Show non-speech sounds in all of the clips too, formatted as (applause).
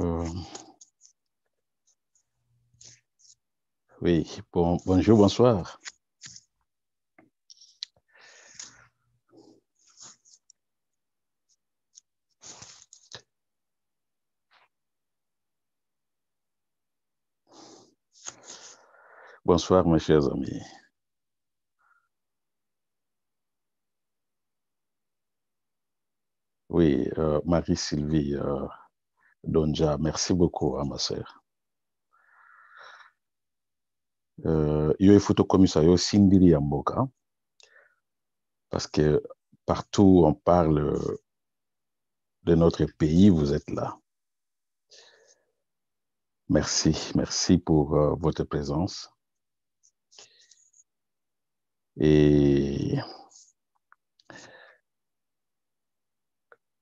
Euh, oui, bonjour, bonsoir. Bonsoir, mes chers amis. Oui, euh, Marie-Sylvie. Euh, Donja. Merci beaucoup à hein, ma sœur. Euh, Yo aussi sindiri mboka hein. parce que partout où on parle de notre pays, vous êtes là. Merci, merci pour euh, votre présence. Et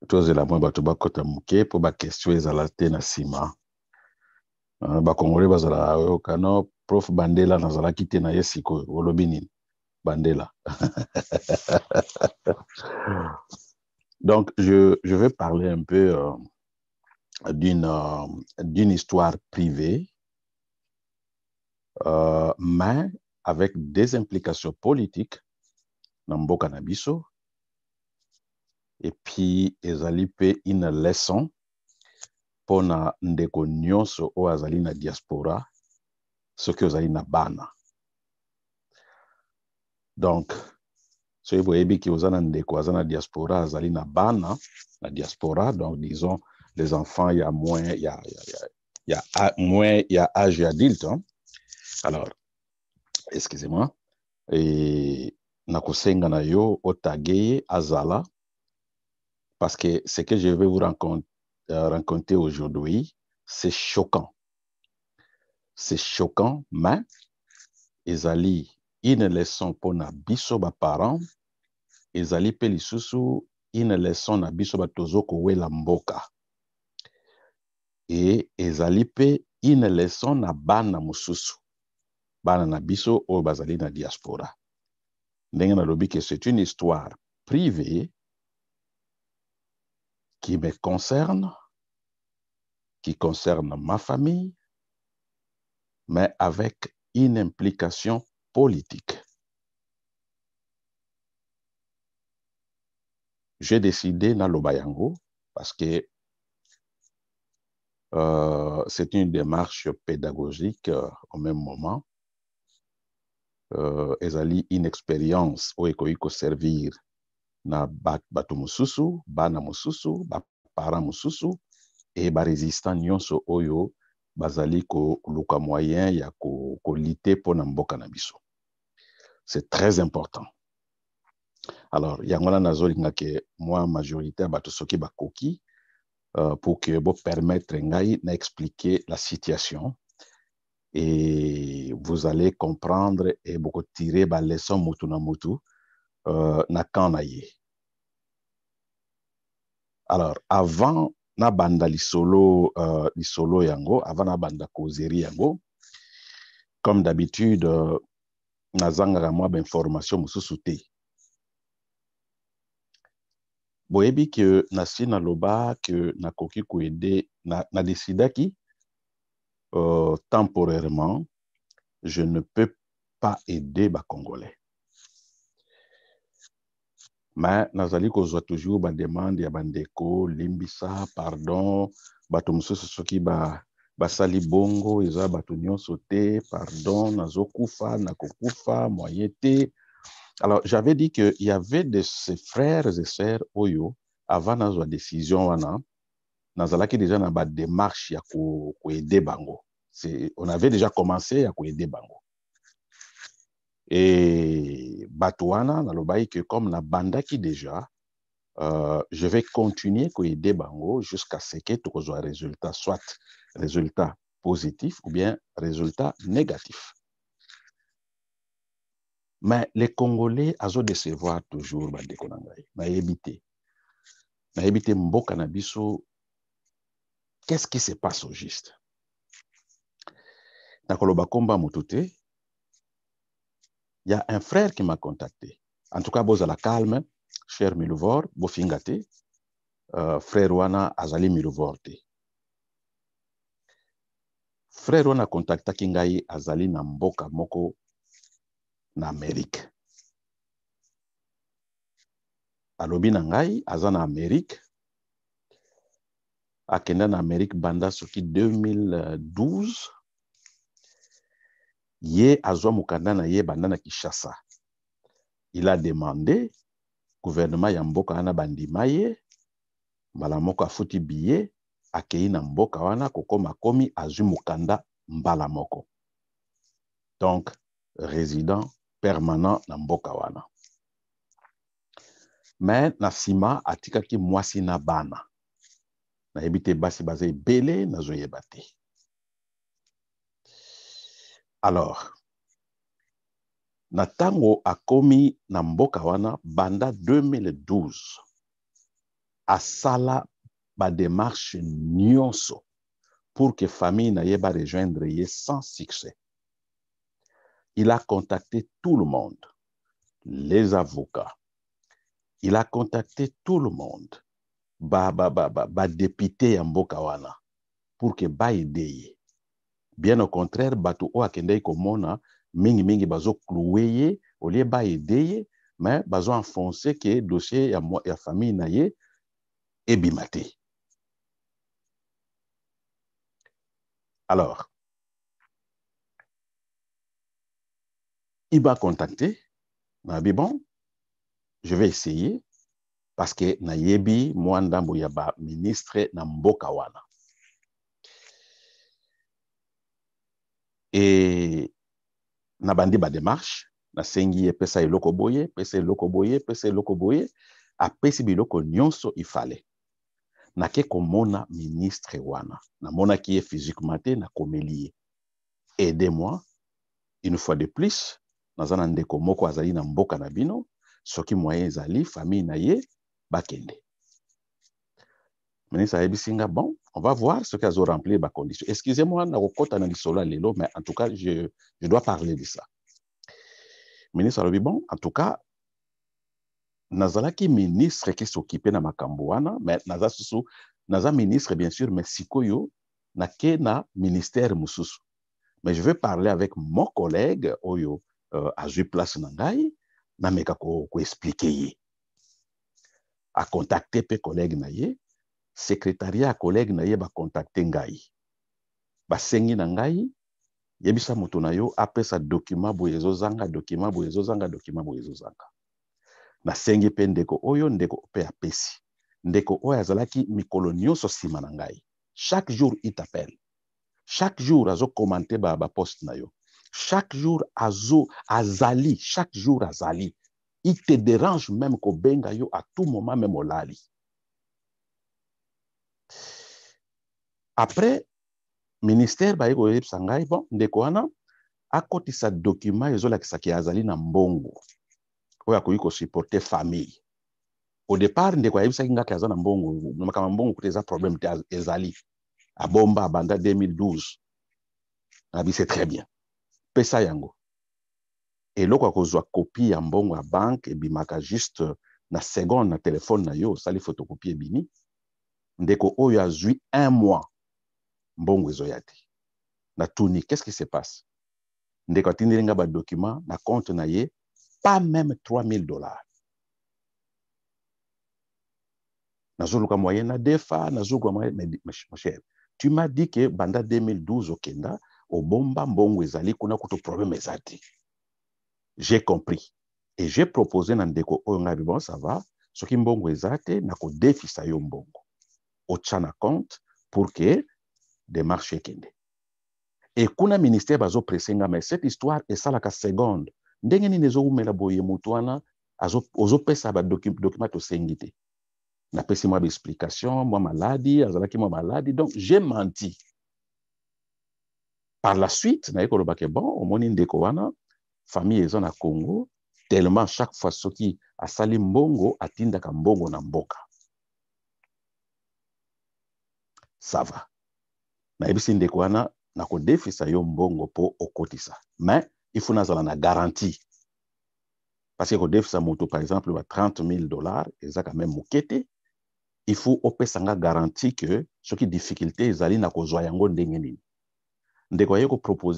tozela mwa bato bakɔta moke mpo bakestio ezala te na nsima ah, bakongole bazalaka ah, oyokano prof bandela nazalaki te na yesiko. sikoyo bandela (laughs) donc je, je vais parler un peu euh, d'une euh, d'une histoire privée euh, mais avec des implications politiques na mboka na biso epi ezali pe une leçon mpona ndeko nyonso oyo azali na diaspora soki ozali na bana donc soki boyebiki oza na ndeko aza na diaspora azali na bana na diaspora donc disons les enfants ya moins ya, ya, ya, ya, a, moins ya âge adulte hein? alors excusez-moi na yo otageye azala parce que ce que je vais vous rencontre, euh, rencontrer aujourd'hui, c'est choquant. C'est choquant, mais ezali ne leçon pas na biso ba parents, ezali pe il ne leçon na biso ba tozo kowela mboka. Et ezali pe ne leçon na bana mususu. Bana na biso o bazali na diaspora. Ndenge na lobi que c'est une histoire privée qui me concerne, qui concerne ma famille, mais avec une implication politique. J'ai décidé dans Lobayango parce que euh, c'est une démarche pédagogique euh, au même moment. Euh, ezali une expérience où faut servir na bato mosusu bana mosusu baparent mosusu e baresistant nyonso oyo bazali koluka moyen ya kolite ko mpona mboka na biso c'est très important alors yango wana nazolinga ke mwa majorité ya bato soki bakoki uh, pour ke bopermettre ngai na expliquer la situation et vous allez comprendre et bokotire baleson motu na motu Euh, na camp na ye alors avant nabanda lisolo uh, lisolo yango avant nabanda kozeri yango comme d'habitude uh, nazangaka mwa bainformation mosusu te boyebi ke nasi naloba ke nakoki koede nadesidaki na, na uh, temporairement je ne peux pas aider bacongolais me nazali kozwa toujours bademande ya bandeko limbisa pardon bato mosusu soki ba basali bongo eza bato nyonso te pardon nazokufa nakokufa moyen te alors j'avais dit que y avait de ces frères et sœurs oyo avant nazwa décision wana nazalaki déjà na badémarche ya koede ko bango on avait déjà commencé ya koede bango e bato wana nalobaki ke comme nabandaki déjà euh, je vais continuer koyede bango jusqu'à ce que tokozwa résultat soit résultat positif ou bien résultat négatif mais le congolais azodecevoir toujours bandeko na ngai nayebi te nayebi te mboka na biso qu'est ce qui se passe au juste nakoloba komba motu te il y a un frère qui m'a contacté. En tout cas, posez-la calme, cher Miluvor, bofingate, euh, frère wana azali Miluvor Frère wana qui ngai azali na moko na Amérique. alobi ngai Azana Amérique. akenda na Amérique, banda soki 2012 ye azwa mokanda na ye banda na kinshasa il a demandé guvernema ya mboka wana bandima ye mbala moko afuti biye akei na mboka wana kokoma komi azwi mokanda mbala moko donc résident permanent na mboka wana me na nsima atikaki mwasi na bana nayebi te basi baza ebele nazoyeba te alors Natango a commis na Mbokawana, banda 2012 ba démarche nyonso pour que famille na rejoindre, rejoindre sans succès il a contacté tout le monde les avocats il a contacté tout le monde ba, ba, ba, ba, pour que ba bien au contraire bato oyo akendei komona mingimingi bazoklue ye olie baede ye me bazoenfonce ke dossier ya, ya famille na ye ebima te alors il m'a na bi bon je vais essayer parce que nayebi mwa ndambo ya baministre na mboka wana e nabandi bademarche nasengi ye pesa eloko boye pesa eloko boye pesa eloko boye apesi biloko nyonso ifale nake komona ministre wana namonaki ye physiquement te nakomeli ye aide moi une fois de plus naza na ndeko moko azali na mboka na bino soki moye ezali famille na ye bakende ministre ayebisi nga bon On va voir ce qu'elles ont rempli ma condition. Excusez-moi, Lelo, mais en tout cas, je, je dois parler de ça. Ministre bon, en tout cas, qui ministre qui s'occupe na ma wana mais naza susu naza ministre bien sûr mais sikoyo nake na ministère mususu mais je veux parler avec mon collègue oyo euh, azwi place na ngai nameka koexplike À contacter mes collègues, na sekretaria ya kolege na ye bakontakte ngai basengi na ngai yebisa moto na yo apesa dokima boye ezozanga dokima boye ezozanga dokima boye ezozanga nasengi mpe ndeko oyo ndeko mpe apesi ndeko oyo azalaki mikolo nyonso nsima na ngai chaque jour itapele chaque jour azokomante baposte ba na yo chaque jour azo azali chaque jour azali il te dérange même kobenga yo à tout moment même olali après ministère bayei koyebisa ngai bon ndeko wana akotisa dokima ezolakisaki azali na mbongo oyo akoki kosuporte famille au départ ndeko ayebisaki ngaka aza na mbongo na makambo ya mbongo kuta eza problème te ezali abomba abanda 2012 nabise très bien pesa yango eloko ya kozwa kopi ya mbongo ya banke ebimaka juste na seconde na telefone na yo osali photocopie ebimi ndeko oyo azwi un mois mbongo ezoya te natuni qu'est-ce qui se passe ndeko atindeli nga badocument na compte na ye pas même 3000 dollars nazoluka moye na defa nazoluka moye machere tu m'as dit que banda 2012 okenda obomba mbongo ezali kuna kutu problème eza te j'ai compris et j'ai proposé na ndeko oyo ngai bibo ça va soki mbongo eza te nakodefisa yo mbongo otyana compte pour ke démarche ekende e kuna ministère bazopresse nga me cette histoire esalaka seconde ndenge nini ezowumela boye motu wana ozopesa badokima tosengi te napesi mwa baexplication mwa maladi azalaki mwa maladi donc j'ai menti par la suite naye koloba ke bon omoni ndeko wana famille eza na congo tellement chaque fois soki asali mbongo atindaka mbongo na mboka sava nayebisi ndeko na nakodefisa yo mbongo mpo okotisa mais ifuna faut na garantie parce que sa moto par exemple ba 30 000 dollars eza quand même moke il faut opesa nga garantie ke soki difficulté ezali na kozwa yango ndenge nini ndeko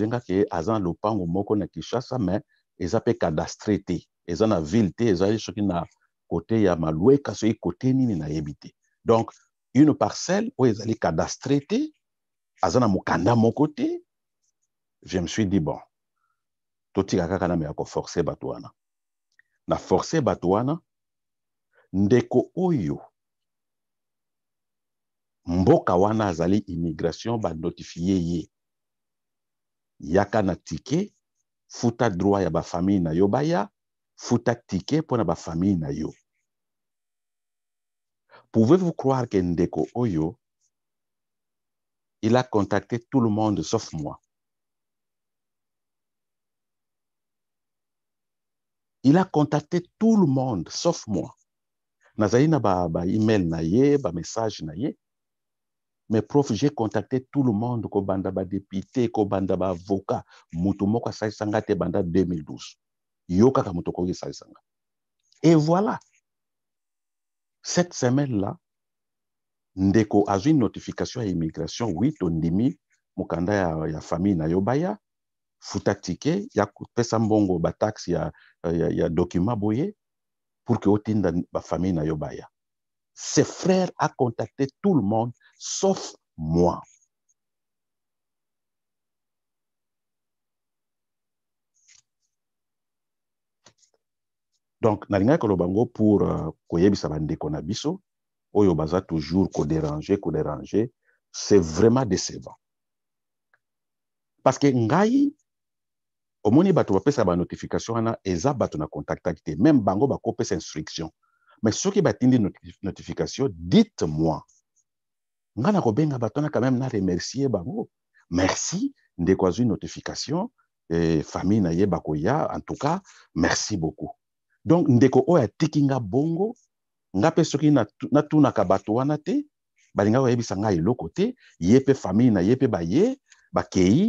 nga ke aza na lopango moko na kinshasa mais eza mpe cadastre te eza na ville ezali soki na kote ya malweka soki kote nini na te donc une parcelle oyo ezali cadastre te aza na mokanda moko te je me suis dit bon totika kaka na me ya koforce bato wana na force bato wana ndeko oyo mboka wana azali immigration banotifie ye yaka na tike futa droit ya bafamille na yo baya futa tike mpona bafamille na yo Pouvez-vous croire que Ndeko Oyo, il a contacté tout le monde sauf moi. Il a contacté tout le monde sauf moi. Nazali na ba, email na ye, message na Mais prof, j'ai contacté tout le monde, banda ba député, banda ba avocat, mutu sai sangate te banda 2012. Yo kaka mutu okoki asalisanga. Et voilà, cette semaine-là, ndeko azwi notification ya immigration wi tondimi mokanda ya, ya famille na yo baya futa tike ya kopesa mbongo bataxe ya, ya, ya document boye pour ke otinda bafamille na yo baya ce frère a contacté tout le monde sauf moi donc nalingaki koloba yango pour uh, koyebisa bandeko na biso oyo baza toujours koderange koderange c'est vraiment décevant parce que ngai omoni bato bapesaka banotification wana eza bato na contactaki te même bango bakopesa instruction mais soki batindi notif notification dites moi ngai nakobenga bato wana quand même na remercie bango merci ndeko azwi notification eh, famille na ye bakoya en tout cas merci beaucoup donc ndeko oyo atiki nga bongo nga mpe soki natunaka bato wana te balinga koyebisa nga eloko te ye mpe famille na ye mpe baye bakei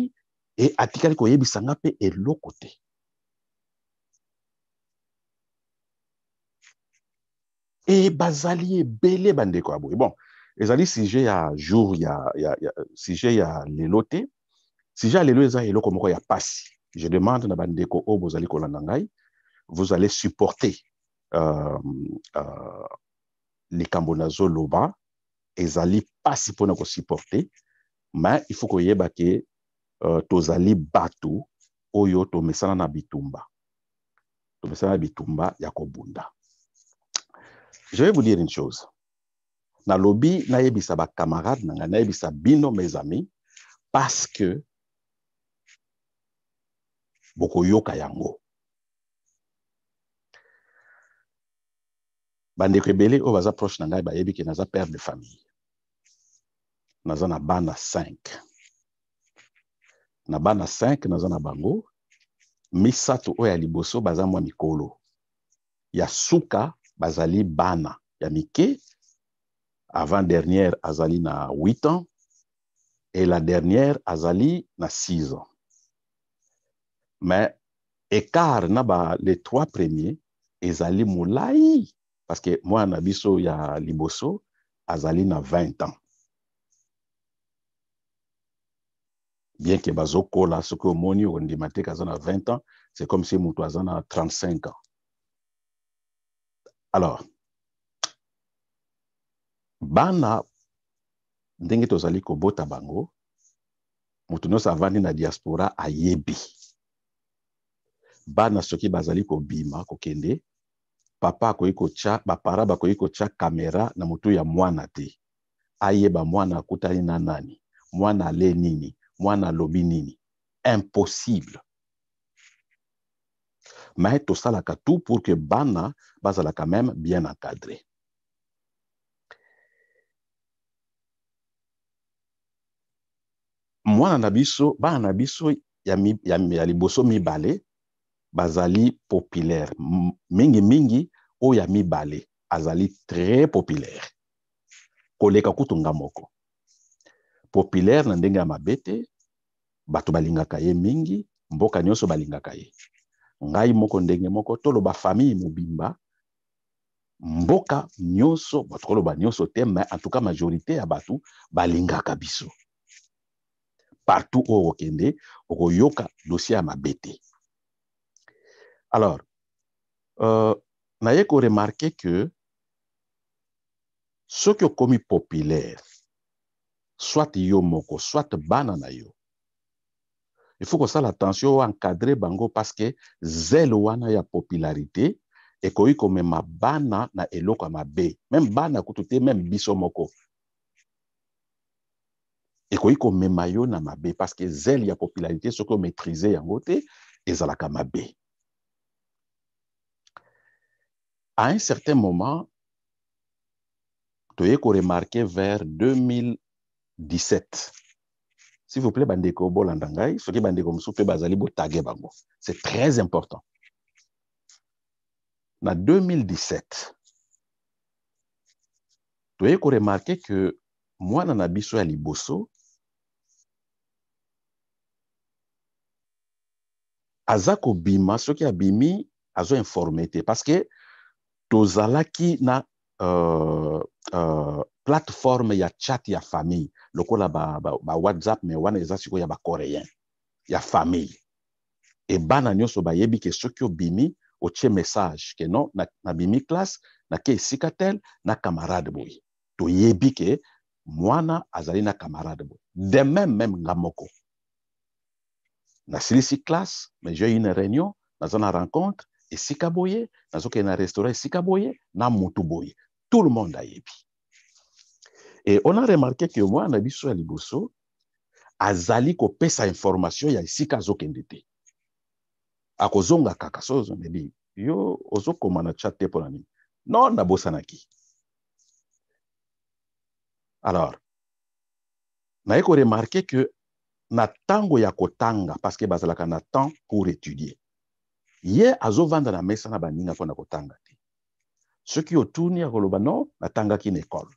e atikali koyebisa nga mpe eloko te e bazali ebele bandeko ya boye bon ezali sujet ya jour ya, ya, ya sujet ya lelo te sujet ya lelo eza eloko moko ya pasi je demande na bandeko oyo bozali kolanda ngai vous allez supporter euh, euh, likambo loba si pasi mpona supporter, mais il faut koyeba ke euh, tozali bato oyo mesana na bitumba tomesana na bitumba ya kobunda je vais vous dire une chose na na yebisa ba camarades, na ngai nayebisa bino mes amis parce que bokoyoka yango bandeko ebele oyo baza proche na ngai bayebi ke naza père de famille naza na bana 5 na bana 5 naza na bango misato oyo ya liboso baza mwa mikolo ya suka bazali bana ya mike avant dernière azali na 8 ans et la dernière azali na 6 ans mais écart na ba les trois premiers ezali molai parceke mwana biso ya liboso azali na 20 ans bien ke bazokola soki omoni ondima te kaza na 20 ans c'est comme si moto aza na 35 ans alors bana ndenge tozali kobota bango moto nyonso avandi na diaspora ayebi bana soki bazali kobima kokende papa akoki kotya bapara bakoki kotya kamera na motu ya mwana te ayeba mwana akutani na nani mwana ale nini mwana alobi nini impossible me tosalaka tout pour que bana bazalaka même bien encadré mwana na biso bana na biso ya, mi, ya, ya liboso mibale bazali populaire mingimingi oyo ya mibale azali très populaire koleka kutu nga moko populaire na ndenge ya mabe te bato balingaka ye mingi mboka nyonso balingaka ye ngai moko ndenge moko toloba famille mobimba mboka nyonso bato koloba nyonso te me antuka majorité ya bato balingaka biso partout oyo okende okoyoka dossier ya mabe te Alors, euh, n'ayez remarquer que ceux qui ont commis populaire, soit yomoko, soit banana yo, il faut que ça l'attention encadrer bango parce que zèle wana ya popularité et koyi ma banana na eloko ma be. même bana kutu même biso moko ekoki komema yo na ma be, parce que zèle ya popularité soki omaîtrise yango te ma be. à un certain moment, toyez qu'on remarqué vers 2017. S'il vous plaît, bandeko bolandangai, soki bandeko msoupe bazali bo tagé bango. C'est très important. En 2017, toyez qu'on remarqué que moi, na biso ya liboso, aza kobima soki abimi azo informe te parce que tozalaki na uh, uh, plateforme ya chat ya famille lokola ba, ba, ba whatsapp me wana eza sikoyo ya bacoréen ya famille e bana nyonso bayebi ke soki obimi otie message ke non nabimi na classe nake esika tel na camarade boye toyebi ke mwana azali na camarade boye de même même nga moko nasilisi classe mais j'ai une réunion naza na rencontre esika boye nazokende na restaurant esika boye na motu boye tout le monde ayebi e on a remarke ke mwana na biso ya liboso azali kopesa information ya esika azokende te akozonga kaka so ozomeli yo ozokoma na chat te mpona nini non nabosanaki alors naye koremarke ke na ntango ya kotanga parceke bazalaka na temps pour étudier ye azovanda na mesa na baninga mpo na kotanga te soki otuni ya koloba no natangaki na ekole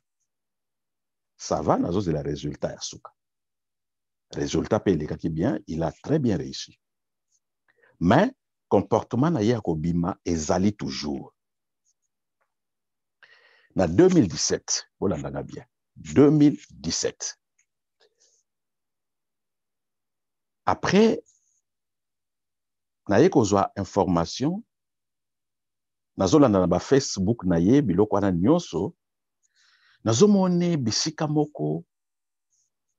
sava nazozela resultat ya suka resultat mpe elekaki bien il a très bien réussi mais comportement na ye ya kobima ezali toujours na 2017 bolandanga bien 2017 après naye kozwa information nazolanda na bafacebook na ye biloko wana nyonso nazomone bisika moko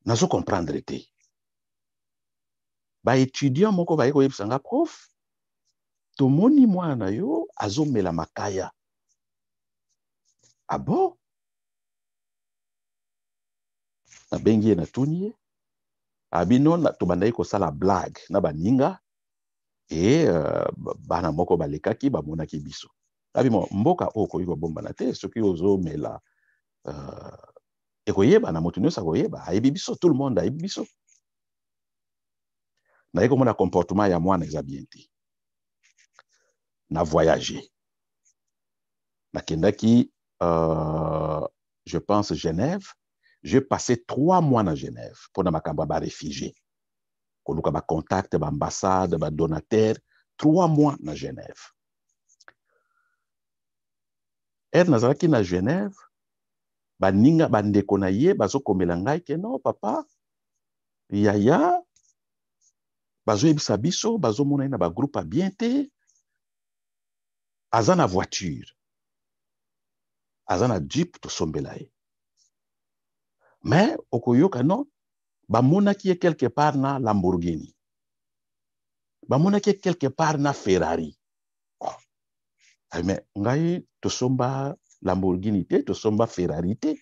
nazokomprendre te baétudiant moko baye koyebisa nga prof tomoni mwana na yo azomela makaya abo ah nabengi ye natuni ye abino ah tobandaki kosala blague na baninga e bana moko balekaki bamonaki biso abi mo mboka oyo okoki kobombana te soki ozomela uh, ekoyebana moto nyonso akoyeba ayebi biso tout le monde ayebi biso naye komona comportement ya mwana eza Na te na voyage nakendaki euh, je pense genève j'ai passé trois mois à genève mpona makambo ya baréfugie koluka bacontacte baambassade badonateur trois mois na genève ere nazalaki na genève baninga bandeko na ye bazokomela ngai ke non papa yaya bazoyebisa biso bazomona ye na bagroupe abien te aza na voiture aza na jeep tosombela ye me okoyoka non bamonaki ye quelque part na lamborghini bamonaki ye quelque part na ferrari oh. Ah. me ngai tosomba lamborghini te tosomba ferrari te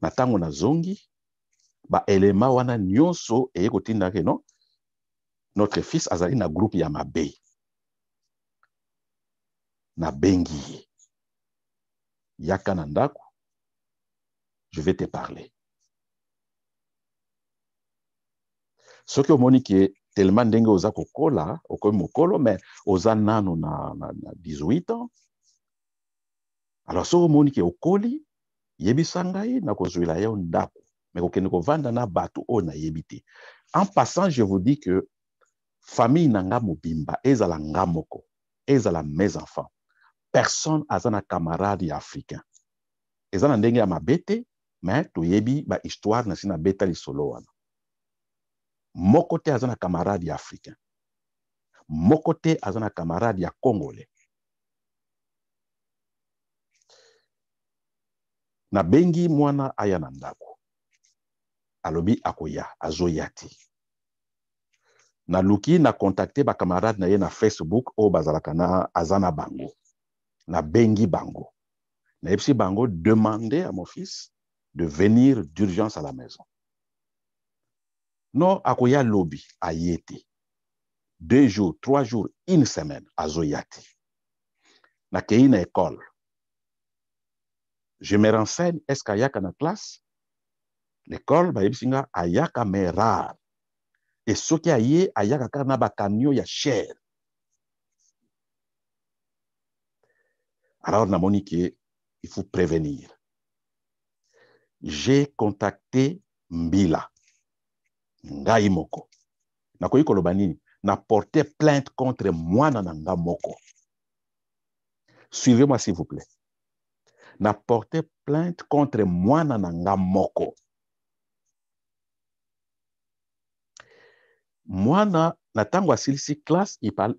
na ntango nazongi baelema wana nyonso eye kotinda ke non notre fils azali na groupe ya mabe nabengi ye yaka na ndako je vais te parler. que que Monique tellement ndenge oza kokola okomi mokolo me oza nano na, na, na 18 ans alors soki omoni ke okoli yebisa na nakozwela yo ndako me kokende kovanda na Batu, on a te en passant je vous dis que famille na nga ezala Ngamoko, ezala mes enfants personne aza camarade africain eza na ndenge me toyebi bahistware na nsina abeta lisolo wana moko te aza na camarade ya africain moko te aza na camarade ya congolais nabengi mwana aya na ndako alobi akoya azoya te naluki na contacte bacamarade na ye na facebook oyo bazalaka na aza na bango nabengi bango nayebisi bango demande ya mofise de venir d'urgence à la maison. No akoya lobi a été Deux jours, trois jours, une semaine à Zoyati. Na une école. Je me renseigne, est-ce qu'il y a une classe? L'école, y bah, singa, ayaka mais rare. Et ce qui a yé, ayaka kana bakanyo ya cher. Alors, na monique, il faut prévenir. j'ai contacté mbila ngai moko nakoki koloba nini naporte plainte contre mwana na nga moko suivez-moi s'il vous plaît naporte plainte contre mwana na nga moko mwana na ntango asilisi classe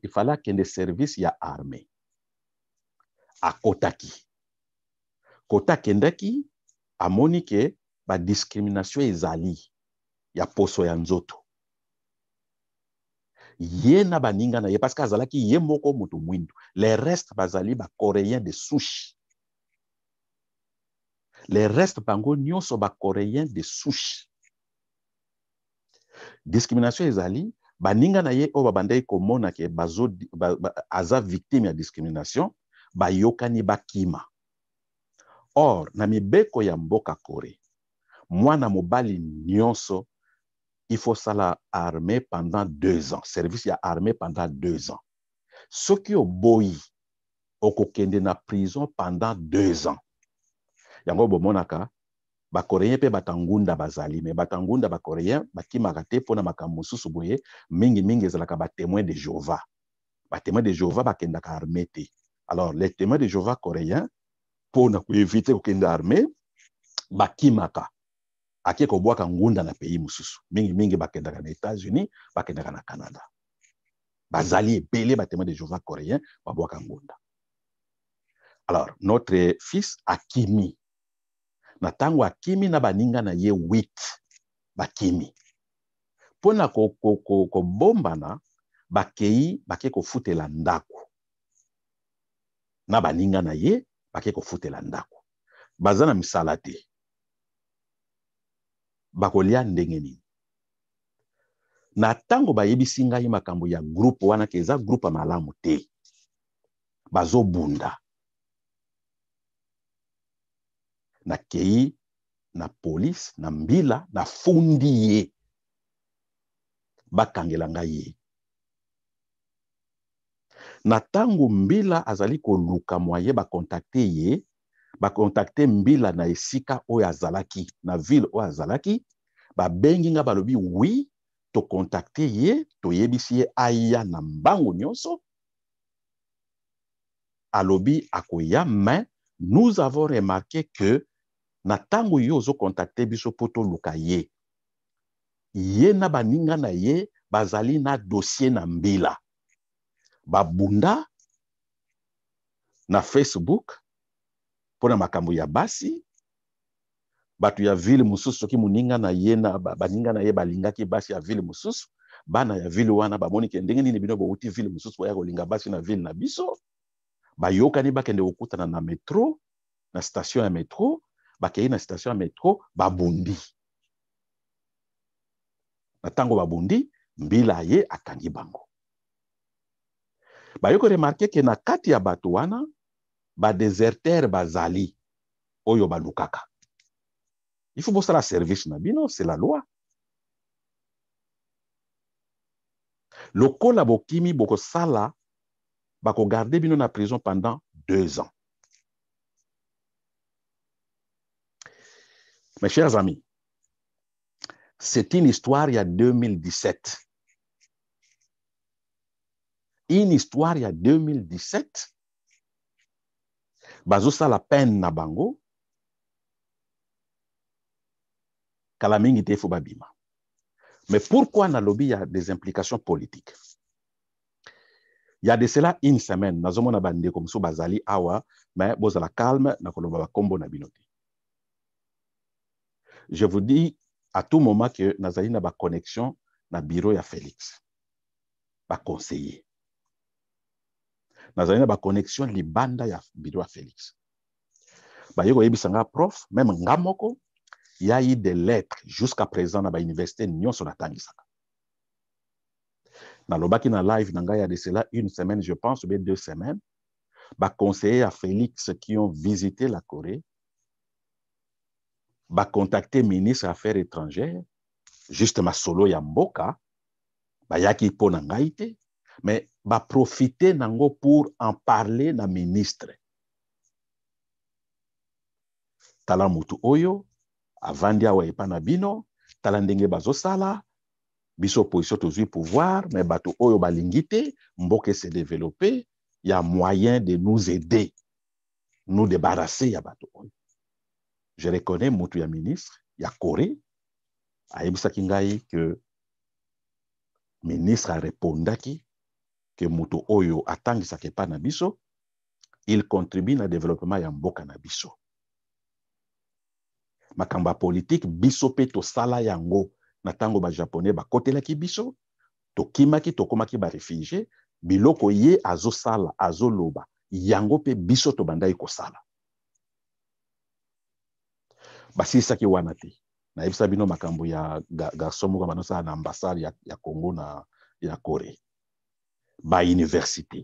ifale akende service ya arme akotaki kota akendaki amoni ke badiskriminatio ezali ya poso ya nzoto ye na baninga na ye parceke azalaki ye moko moto mwindu le reste bazali bacoréen de souche le reste bango nyonso bacoréen de souche discrimination ezali baninga na ye oyo babandaki komona ke bazo, ba, ba, aza victime ya discrimination bayokani bakima or na mibeko ya mboka kore mwana mobali nyonso ifosala arme pendant deux ans service ya arme pendant deux ans soki oboyi okokende na prison pendant deux ans yango bomonaka bakoréen mpe batangunda bazali me batangunda bakoréen bakimaka te mpona makambo mosusu boye mingimingi ezalaka batémoin de jehova batémoin de jehova bakendaka arme te alors les témoins de jehova coréen mpona koevite kokende arme bakimaka ake kobwaka ngunda na pays mosusu mingimingi bakendaka na états-unis bakendaka na canada bazali ebele batema de jova coréen babwaka ngunda alors notre fils akimi na ntango akimi na baninga na ye wit bakimi mpona kobombana ko, ko, ko bakei bake kofutela ndako na baninga na ye bake kofutela ndako baza na misala te bakolia ndenge nini na ntango bayebisi ngai makambo ya groupe wana ke eza groupe ya malamu te bazobunda nakei na polise na mbila nafundi ye bakangela ngai ye na ntango mbila azali koluka moye bakontakte ye bakontakte mbila na esika oyo azalaki na ville oyo azalaki babengi nga balobi wi tokontakte ye toyebisi ye aya na mbangu nyonso alobi akoya mais nous avons remarqué que na ntango ye ozokontakte biso mpo toluka ye ye na baninga na ye bazali na dossier na mbila babunda na facebook mpona makambo ya basi bato ya ville mosusu soki moninga na ye na baninga na ye balingaki basi ya ville mosusu bana ya ville wana bamoni ke ndenge nini bino bauti ville mosusu baya kolinga basi na ville na biso bayokani bakende kokutana na metro na station ya metro bakei na station ya metro babundi na ntango babundi mbila ye akangi bango bayoko remarke ke na kati ya bato wana ba zali, oyo balukaka il faut bosala service na bino c'est la loi lokola bokimi bokosala bakogarde bino na prison pendant deux ans mes chers amis c'est une histoire il y a 2017 une histoire a 2017 la peine na bango kala mingi te fo babima mais pourquoi y a des implications politiques y a de cela une semaine nazomona comme ça bazali awa mais la calme na koloba kombo na binoti. je vous dis à tout moment que nazali na connexion na bureau ya félix conseiller. nazali na baconnexion libanda ya biro ya félix baye koyebisa nga prof meme nga moko yai de lettre jusqu'à présent na bauniversité nyonso natangisaka nalobaki na live na ngai ya de cela une semaine je pense ou bien deux semaines baconseiller ya félix qui ont visité la corée bacontacte ministre affaires étrangères juste masolo ya mboka bayaki mpo na ngai te mais profiter nango pour en parler na ministre tala mutu oyo avant d'y epai panabino. bino tala ndenge bazosala biso position pouvoir mais bato oyo Mboké s'est se Il y a moyen de nous aider nous débarrasser ya bato oyo je reconnais mutu ya ministre ya corée ayebisaki que que ministre a qui ke moto oyo atangisaka epai na biso il contribue na développement ya mboka na biso makambo ya politike biso mpe tosala yango na ntango bajaponais bakotelaki biso tokimaki tokomaki barefugie biloko ye azosala azoloba yango mpe biso tobandaki kosala basilisaki wana te nayebisa bino makambo ya garson moko banosala na ambassade ya, ya congo na ya corée bauniversité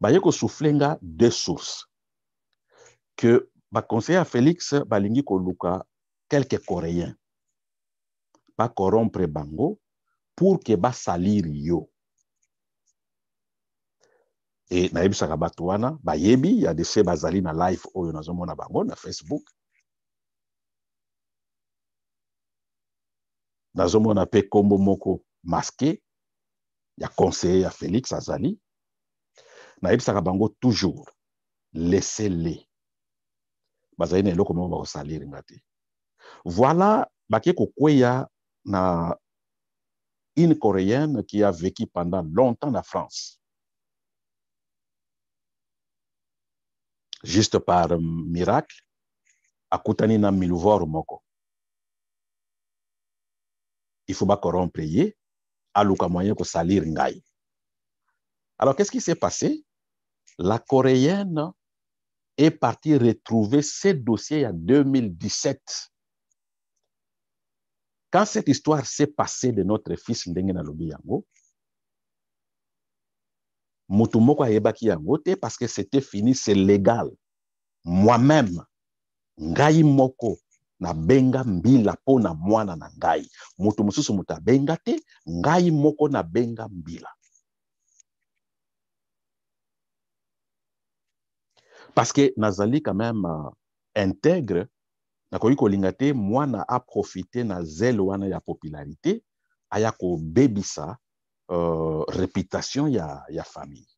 baye kosufle nga deux sources que baconseiller ya félix balingi koluka quelque coréen bakorompre bango pour ke basaliri yo e nayebisaka bato wana bayebi ya dese bazali na live oyo nazomona bango na facebook nazomona mpe nkombo moko maske y a conseiller à félix azali Naïb bango toujours Laissez-les. laissez-les. bazali na eloko moko bakosaliringa ngati. voilà bake y na une coréenne qui a vécu pendant longtemps en france juste par miracle akutani na miluvor moko il faut pas qu'on prie. À salir Alors, qu'est-ce qui s'est passé? La coréenne est partie retrouver ses dossiers en 2017. Quand cette histoire s'est passée de notre fils Ndengena Yango, Mutumoko Ayebaki Yango, parce que c'était fini, c'est légal. Moi-même, Ngai Moko, nabenga mbila mpo na mwana na ngai moto mosusu moto abenga te ngai moko nabenga mbila parce que nazali quand même uh, intègre nakoki kolinga te mwana aprofite na zele wana ya popularité aya kobebisa uh, réputation ya, ya famille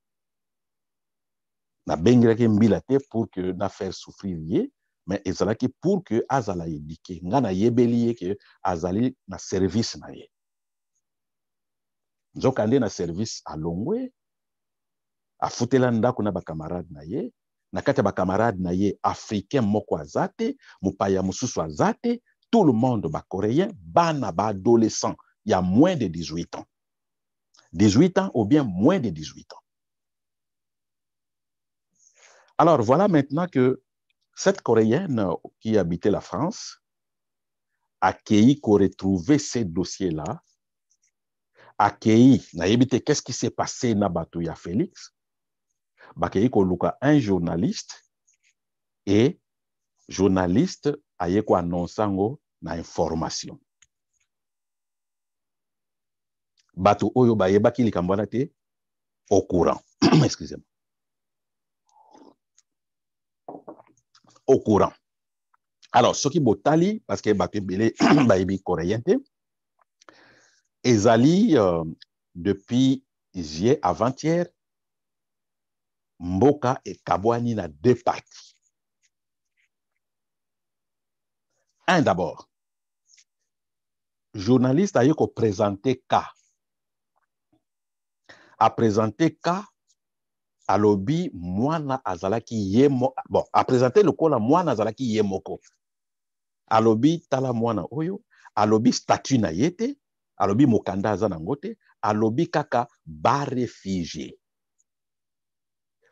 nabengelaki mbila te pour que na faire souffrir ye Mais il mais ezalaki pour que azala édique, nga nayebeli ye ke azali na service na ye nzokande na service à afutela ndako na bakamarade na ye na kati ya bakamarade na ye africain moko aza te mopaya mosusu aza tout le monde bacoréen bana y ya moins de 18 ans 18 ans ou bien moins de 18 ans alors voilà maintenant que Cette Coréenne qui habitait la France, Akeiko retrouvé ces dossiers-là. Akei, naïbité, qu'est-ce qui s'est passé na Batouya Félix? Bakeiko luka un journaliste et journaliste ayeko annonsango na information. Bato oyo bayebaki likambo wana te au courant. (clears throat) Excusez-moi. au courant. Alors, ce soki botali parce que bato ebele baby coréen et Zali, depuis hier avant-hier mboka et kabouani na deux parties. Un d'abord, journaliste présenté K, a présenté K. alobi mwana azalaki ye mo bon apresente lokola mwana azalaki ye moko alobi tala mwana oyo alobi statut na ye te alobi mokanda aza nango te alobi kaka barefugie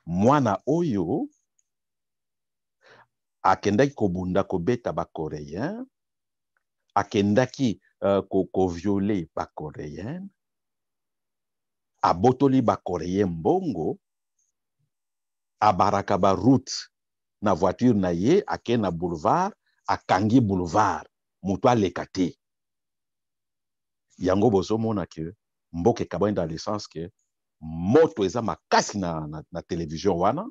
mwana oyo akendaki kobunda kobeta bacoréen akendaki uh, koviole ko bacoréenne abotoli bacoréen mbongo abarakaba route na voiture na ye ake na boulevard akangi boulevard moto aleka te yango bozomona ke mboka ekabani dans le sens ke moto eza makasi na, na, na televizion wana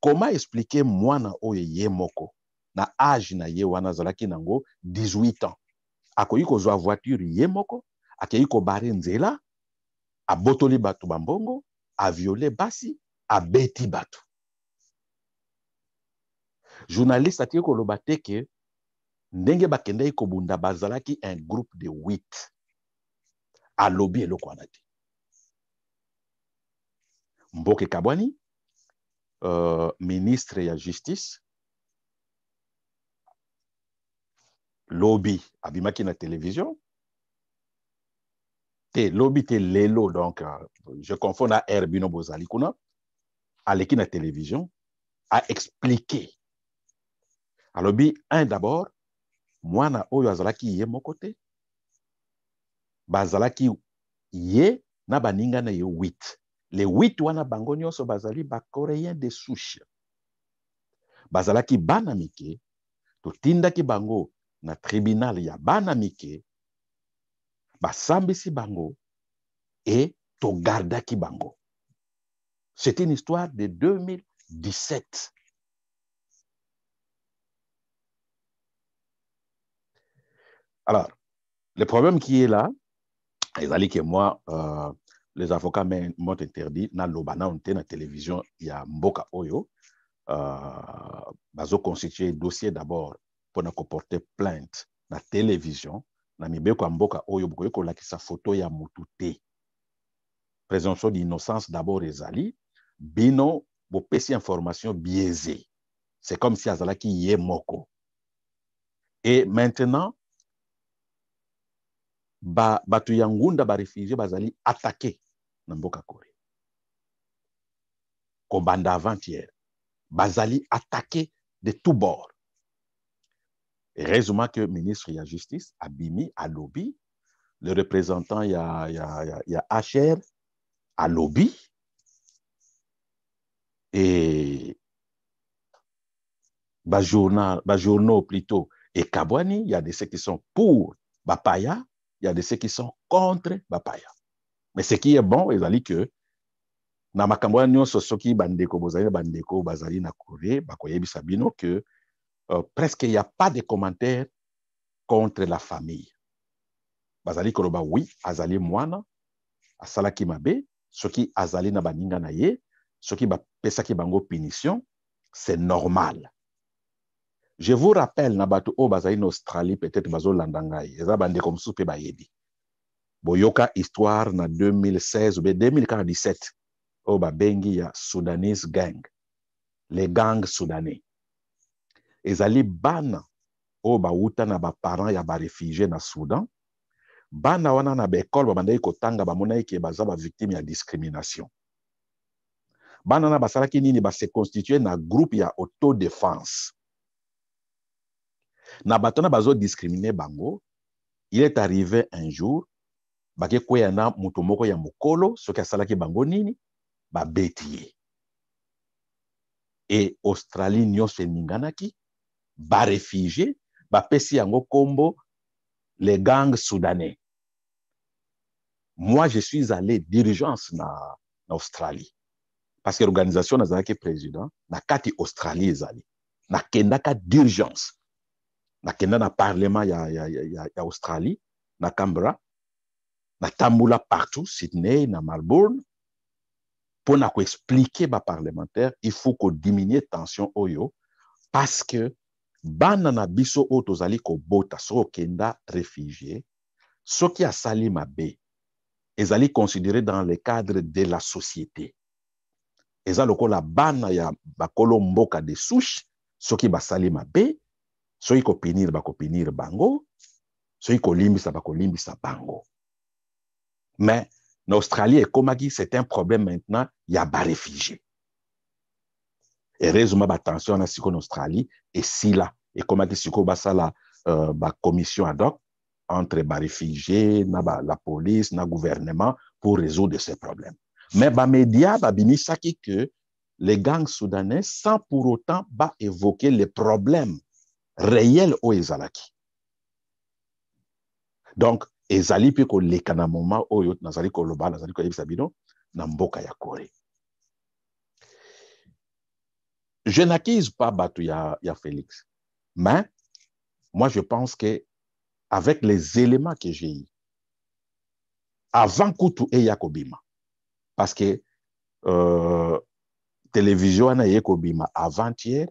koma explike mwana oyo ye moko na age na ye wana azalaki nango 18 ans akoki kozwa voiture ye moko akei kobare nzela abotoli bato bambongo aviole basi abeti bato journaliste atingi koloba teke ndenge bakendaki kobunda bazalaki un groupe de 8 alobi eloko wana te mboke kabwani euh, ministre ya justice lobi abimaki na télévision te lobi te lelo donc euh, je confonds na r bino bozali kuna aleki na télévision a expliqué alobi un d'abord mwana oyo azalaki ye moko bazalaki ye na baninga na ye huit le huit wana bango nyonso bazali bacoréen de souche bazalaki bana mike totindaki bango na tribunal ya bana mike basambisi bango garda e togardaki bango c'est une histoire de 2017 Alors, le problème qui est là, ezali ke mwa uh, les avocats m'ont interdit naloba na onte na télévision ya mboka oyo uh, bazoconstitue dossier d'abord mpona koporte plainte na télévision na mibeko ya mboka oyo bokoki kolakisa foto ya motu te présomption d'innocence d'abord ezali bino bopesi information biaisé c'est comme si azalaki ye moko et maintenant ba bato ya ngunda bazali attaqué na mboka korea kobanda avant-hier bazali attaqué de tous bords résumé que ministre la justice abimi alobi le représentant ya, ya, a ya hr alobi lobby et ba plutôt Kabwani, il y a des ceux qui sont pour bapaya il y a de ceux qui sont contre bapaya mais ce qui est bon dit que na makambo wana nyonso soki bandeko bozali bandeko bazali na Bakoye bakoyebisa bino que euh, presque il n'y a pas de commentaires contre la famille bazali koloba oui azali mwana asalaki mabe soki azali na baninga na ye soki bapesaki bango punition c'est normal je vous rappelle na bato oyo bazali na australie peut-être bazolanda ngai eza bandeko mosusu mpe bayebi boyoka histoire na 2016 ube 2017 oyo babengi ya sudanese gang le gang soudanais ezali bana oyo bawuta na baparent ya barefugie na soudan bana wana na baekole babandaki kotanga bamonaki ke baza bavictime ya discrimination bana wana basalaki nini baseconstitue na groupe ya autodefense na bato na discriminer bango il est arrivé un jour bakekwea na muto moko ya mokolo soki asalaki bango nini ba ye Et australie nyonso eninganaki ba bapesi yango kombo les gangs soudanais moi je suis allé d'urgence na, australie parce que l'organisation nazalaki président na kati australie ezali nakendaka d'urgence nakenda na parlement ya, ya, ya, ya, ya australie na canberra natambola partout sydney na melbourne mpo na koexplike baparlementaire il faut kodiminue tension oyo parce que bana na biso oyo tozali kobota soki okenda réfugie soki asali mabe ezali considéré dans le cadre de la société eza lokola bana ya bakolo mboka de souche soki basali mabe soki kopinir bakopinir bango soki kolimbisa bakolimbisa bango mais na australie ekomaki c'est un problème maintenant y ya baréfugie heureusement batension wana sikoyo na australie esila ekomaki sikoyo basala euh, bacommission ad hoc entre baréfugie na ba, la police na gouvernement pour résoudre ce problème mais bamédia babimisaki que les gangs soudanais sans pour autant ba évoquer les problèmes réel oyo ezalaki donc ezali mpe koleka na moma oyo nazali koloba nazali koyebisa bino na mboka ya kore je n'accuse pas bato ya, ya félix mais moi je pense que avec les éléments que j'ai eu avant kutu eya kobima parce que euh, télévision wana eye kobima avant-hier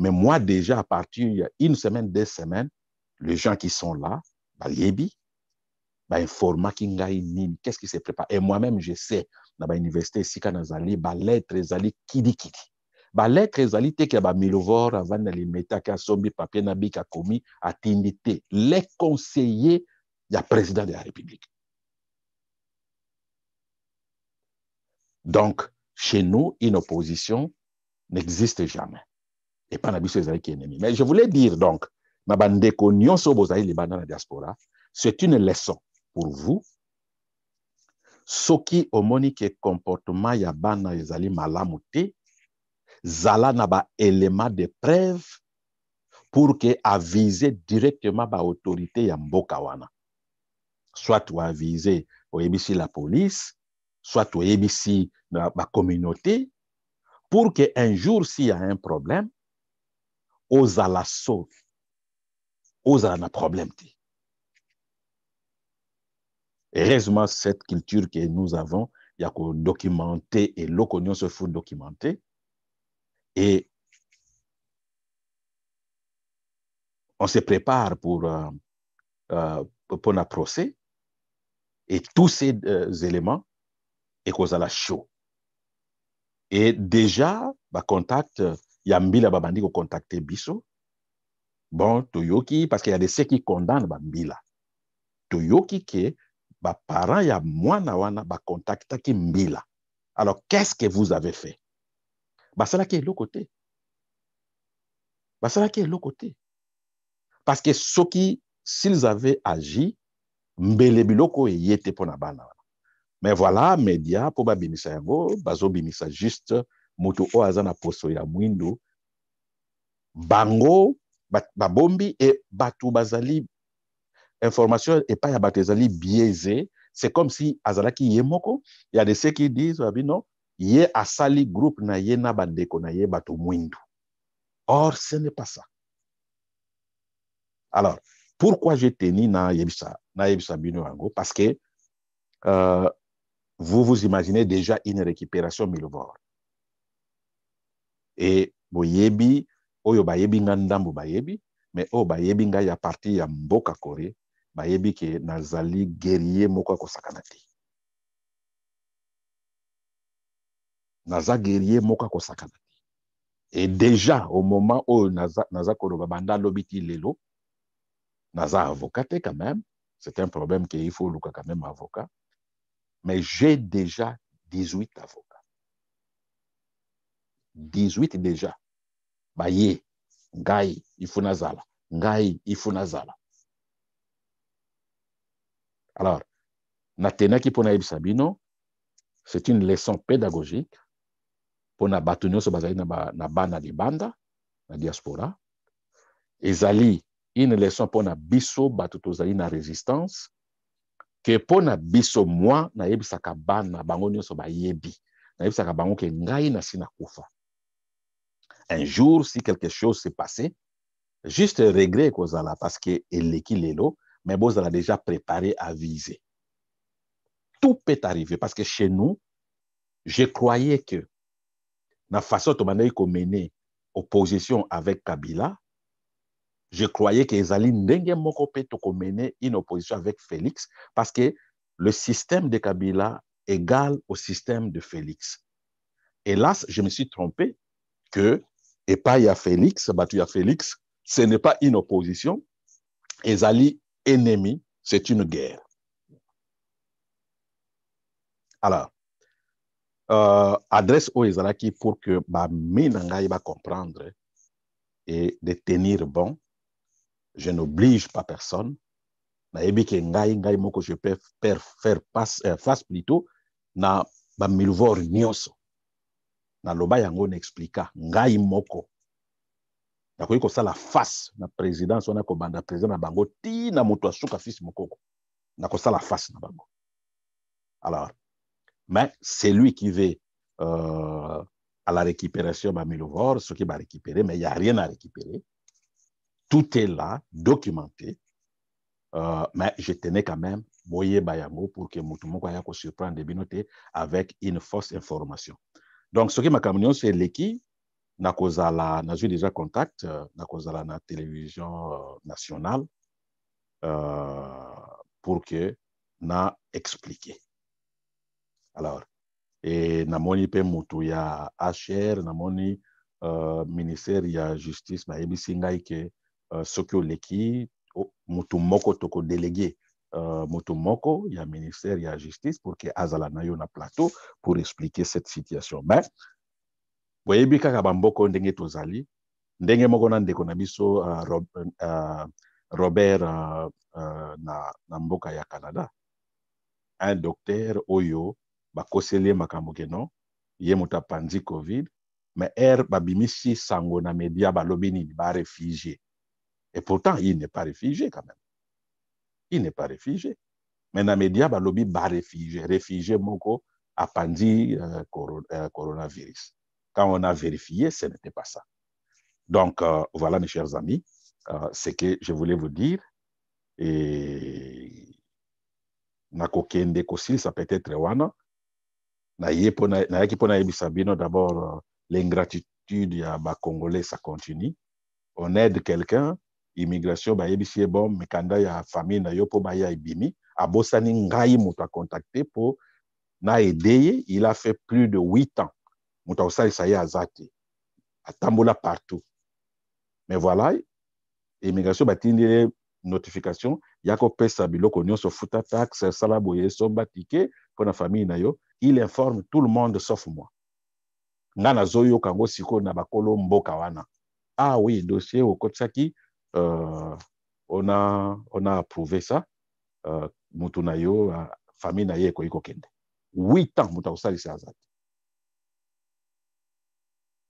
Mais moi, déjà, à partir d'une semaine, deux semaines, les gens qui sont là, bah, yebi, bah, format qui qu'est-ce qui se prépare? Et moi-même, je sais, dans l'université, ici quand a bah, lettre, zali, kidi, kidi. Bah, lettre, zali, avant, les meta, a bah, sombi, papier, nabi, ka, commis, Les conseillers, a président de la République. Donc, chez nous, une opposition n'existe jamais. Et epai na biso qui ennemi mais je voulais dire donc ma bande bandeko nyonso bozali libanda na diaspora c'est une leçon pour vous soki omoni ke comportement ya bana ezali malamu te zala na baélément de preuve pour que avise directement autorité ya mboka wana soit oavise oyebisi la police soit oyebisi na communauté, pour que un jour s'il y a un problème ozala sauve ozala la problème heureusement cette culture que nous avons il y a documenté et eloko se faut documenter et on se prépare pour euh, euh, pour un procès et tous ces euh, éléments et qu'on a chaud et déjà bah contact ya mbila babandi kokontakte biso bon toyoki parceke ya deseki condamne bambila toyoki ke baparent ya mwana wana bakontaktaki mbila alors qu'est-ce que vous avez fait basalaki eloko te basalaki eloko te parce que soki s'ils avaient agi mbele biloko eye te mpo na bana wana mais voilà média mpo babimisa yango bazobimisa juste moto o aza na ya mwindu bango babombi et bato bazali information et ya bato biaisé. biaise c'est comme si azalaki ye moko il y a de ceux qui disent abi ye asali groupe na yé na bandeko na ye bato mwindu or ce n'est pas ça alors pourquoi j'ai tenu na yebisa bino wango? parce que euh, vous vous imaginez déjà une récupération millevore e boyebi oyo bayebi nga ndambo bayebi mais oyo bayebi ngai ya parti ya mboka kore bayebi ke nazali gerie moko ya kosakana te naza gerie moko ya Et déjà au moment oyo naza, naza koloba banda alobi ti lelo naza avocat te quand même c'est un problème qu'il faut luka quand même avocat mais j'ai déjà 18 avocats 18 deja baye ngai ifu nazala ngai ifu nazala alors natenaki mpo nayebisa bino c'est une leçon pédagogique mpona bato nyonso bazali na bana libanda na diaspora ezali une leçon mpona biso bato tozali na résistance ke mpona biso mwa nayebisaka bana bango nyonso bayebi nayebisaka bango ke ngai nasili na kufa un jour, si quelque chose s'est passé, juste regret là, parce que est qu'il est là, mais bozala déjà préparé à viser. Tout peut arriver parce que chez nous, je croyais que la façon dont a mené opposition avec Kabila, je croyais que Ezali peut mener une opposition avec Félix parce que le système de Kabila égal au système de Félix. Hélas, je me suis trompé que et pas a Félix, y Félix, ce n'est pas une opposition. Ezali ennemi, c'est une guerre. Alors, euh, adresse aux Ezalaki pour que bah, ma va comprendre et de tenir bon. Je n'oblige pas personne. que ngai je peux faire euh, face plutôt na ba milvor nyoso naloba yango naexplika ngai moko nakoki kosala face na présidence wana kobanda président na bango ntina moto asuka fils mokoko nakosala face na bango alors mais c'est lui qui veut euh, à la récupération bamilovore ce qui va récupérer mais il n'y a rien à récupérer tout est là documenté euh, mais je tenais quand même boyeba bayango pour que motu moko aya surprendre avec une fausse information donc soki makambo nyonso eleki nakozala nazwi déjà contact euh, nakozala na télévision euh, nationale euh, pour que na expliquer alors e namoni mpe motu ya hr namoni uh, ministère ya justice bayebisi ngai ke uh, soki oleki oh, motu moko tokodelegue euh, Motomoko, il y a ministère, il y a justice, pour que Azalanayo na plateau pour expliquer cette situation. Mais, vous voyez, Bika Bamboko, Ndenge Tozali, Ndenge Mokona Ndeko Nabiso, euh, euh, euh, Robert na, na mboka ya Canada. Un docteur, Oyo, bakoseli makambo ke non ye moto apanzi covid mais r babimisi sango na media balobi nini réfugié. et pourtant il n'est pas réfugié quand même il n'est pas réfugié. Mais dans les Maintenant, média bah, lobby ba réfugié, réfugié moko a euh, euh, coronavirus. Quand on a vérifié, ce n'était pas ça. Donc euh, voilà mes chers amis, euh, ce que je voulais vous dire et nakokende ça peut-être wana yaki pona nayebisa bino d'abord l'ingratitude ya Congolais, ça continue on aide quelqu'un immigration bayebisi ye bon mikanda ya famille na yo mpo baya ebimi abosani ngai moto contacté pour na aider. il a fait plus de huit ans moto akosalisa ye aza te atambola partout mais voilà immigration batindeli notification ya pesa biloko nyonso futa taxe sala boye somba tike mpo na famille na yo il informe tout le monde sauf moi nga zoyo kango sikoyo na bakolo mboka wana ah oui dossier okotisaki euh, on, a, on a approuvé ça Euh, mutu yo euh, famille na ye Kende. huit ans muta akosalisa aza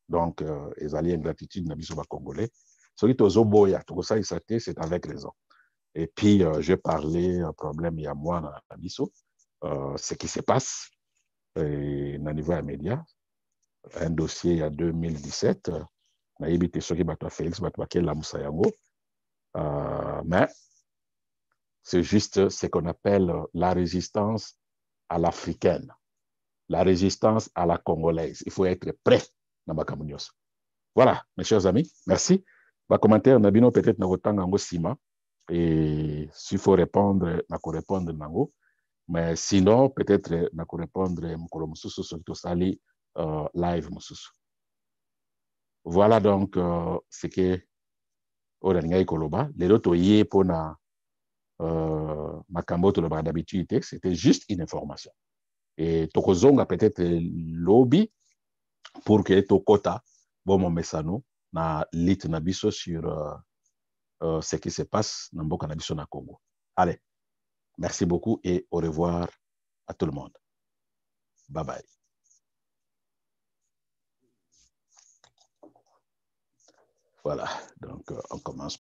donc euh, ezali ingratitude na biso bacongolais soki tozoboya tokosalisa te c'est avec raison et puis euh, je parlais euh, problème a moi na bisso, euh, ce qui se passe et, euh, na niveau média un dossier y a 2017 na te soki bato ya félix bato bakelamusa yango euh, mais c'est juste ce qu'on appelle la résistance à l'africaine, la résistance à la congolaise. Il faut être prêt dans Voilà, mes chers amis, merci. Va commenter Nabino, peut-être Navotang Ango Sima. Et s'il faut répondre, n'a répondre Nango. Mais sinon, peut-être n'a répondre Mkolo Moussousou, Sokito Sali, euh, live Moussousou. Voilà donc euh, ce que koloba euh, c'était juste une information et tokozonga peut-être lobi pour ke na lite na biso sur euh, euh, ce qui se passe na mboka congo allez merci beaucoup et au revoir à tout le monde bye bye Voilà, donc euh, on commence.